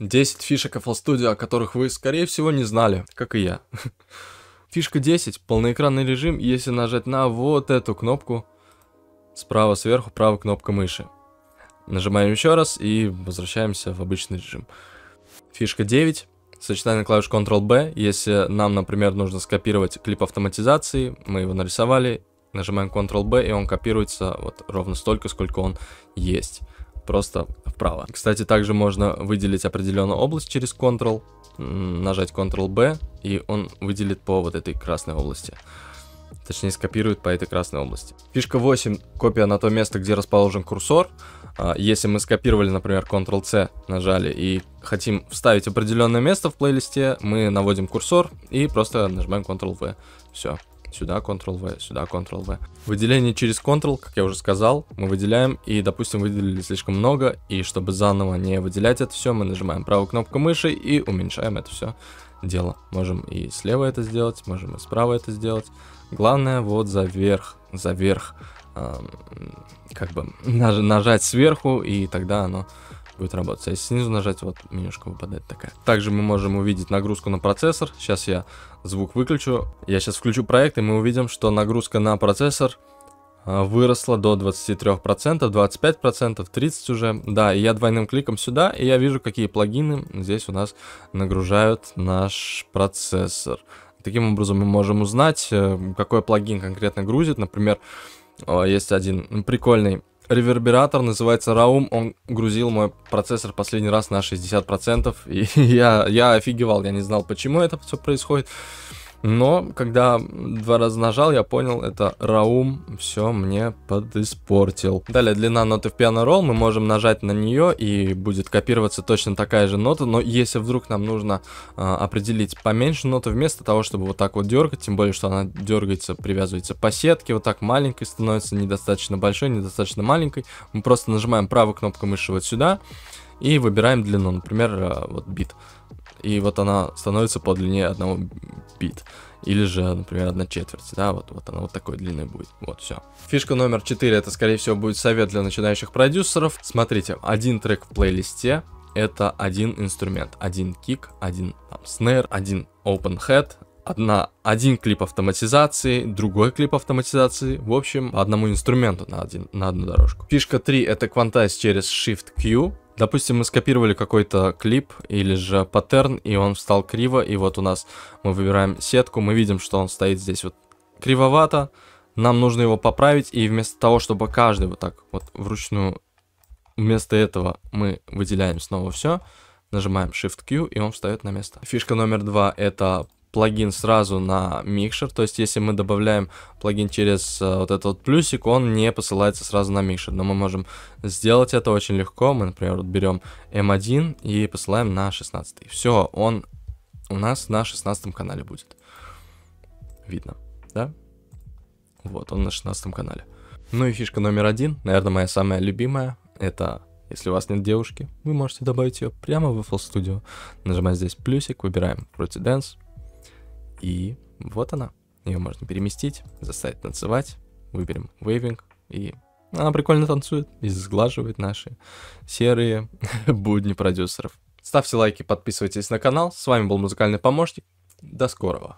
10 фишек FL Studio, о которых вы, скорее всего, не знали, как и я. Фишка 10, полноэкранный режим, если нажать на вот эту кнопку, справа сверху, правая кнопка мыши. Нажимаем еще раз и возвращаемся в обычный режим. Фишка 9, сочетание клавиш Ctrl-B, если нам, например, нужно скопировать клип автоматизации, мы его нарисовали, нажимаем Ctrl-B, и он копируется вот ровно столько, сколько он есть. Просто вправо. Кстати, также можно выделить определенную область через Ctrl, нажать Ctrl-B, и он выделит по вот этой красной области. Точнее, скопирует по этой красной области. Фишка 8. Копия на то место, где расположен курсор. А, если мы скопировали, например, Ctrl-C, нажали и хотим вставить определенное место в плейлисте, мы наводим курсор и просто нажимаем Ctrl-V. Все сюда Ctrl-V, сюда Ctrl-V. Выделение через Ctrl, как я уже сказал, мы выделяем и, допустим, выделили слишком много, и чтобы заново не выделять это все, мы нажимаем правую кнопку мыши и уменьшаем это все дело. Можем и слева это сделать, можем и справа это сделать. Главное вот заверх, заверх, эм, как бы нажать сверху, и тогда оно будет работать. А если снизу нажать, вот менюшка выпадает такая. Также мы можем увидеть нагрузку на процессор. Сейчас я звук выключу. Я сейчас включу проект, и мы увидим, что нагрузка на процессор а, выросла до 23%, 25%, 30% уже. Да, и я двойным кликом сюда, и я вижу, какие плагины здесь у нас нагружают наш процессор. Таким образом мы можем узнать, э, какой плагин конкретно грузит. Например, есть один прикольный ревербератор, называется Raum, он грузил мой процессор последний раз на 60%, и я, я офигевал, я не знал, почему это все происходит. Но когда два раза нажал, я понял, это Раум все мне подиспортил. Далее длина ноты в Пиано Ролл мы можем нажать на нее и будет копироваться точно такая же нота, но если вдруг нам нужно э, определить поменьше ноту, вместо того, чтобы вот так вот дергать, тем более, что она дергается, привязывается по сетке, вот так маленькой становится, недостаточно большой, недостаточно маленькой, мы просто нажимаем правой кнопкой мыши вот сюда и выбираем длину, например, э, вот бит и вот она становится по длине одного бит. Или же, например, одна четверть, да, вот, вот она вот такой длинной будет, вот все. Фишка номер 4, это, скорее всего, будет совет для начинающих продюсеров. Смотрите, один трек в плейлисте, это один инструмент, один кик, один там, снэр, один open head, одна, один клип автоматизации, другой клип автоматизации, в общем, одному инструменту на, один, на одну дорожку. Фишка 3 это квантайз через Shift-Q, Допустим, мы скопировали какой-то клип или же паттерн, и он встал криво, и вот у нас мы выбираем сетку, мы видим, что он стоит здесь вот кривовато, нам нужно его поправить, и вместо того, чтобы каждый вот так вот вручную, вместо этого мы выделяем снова все, нажимаем Shift-Q, и он встает на место. Фишка номер два — это плагин сразу на микшер, то есть если мы добавляем плагин через э, вот этот вот плюсик, он не посылается сразу на микшер, но мы можем сделать это очень легко, мы, например, вот берем M1 эм и посылаем на 16. Все, он у нас на 16 канале будет. Видно, да? Вот, он на 16 канале. Ну и фишка номер один, наверное, моя самая любимая, это если у вас нет девушки, вы можете добавить ее прямо в FL Studio. Нажимаем здесь плюсик, выбираем Fruity Dance, и вот она. Ее можно переместить, заставить танцевать. Выберем вейвинг и она прикольно танцует и сглаживает наши серые будни продюсеров. Ставьте лайки, подписывайтесь на канал. С вами был музыкальный помощник. До скорого.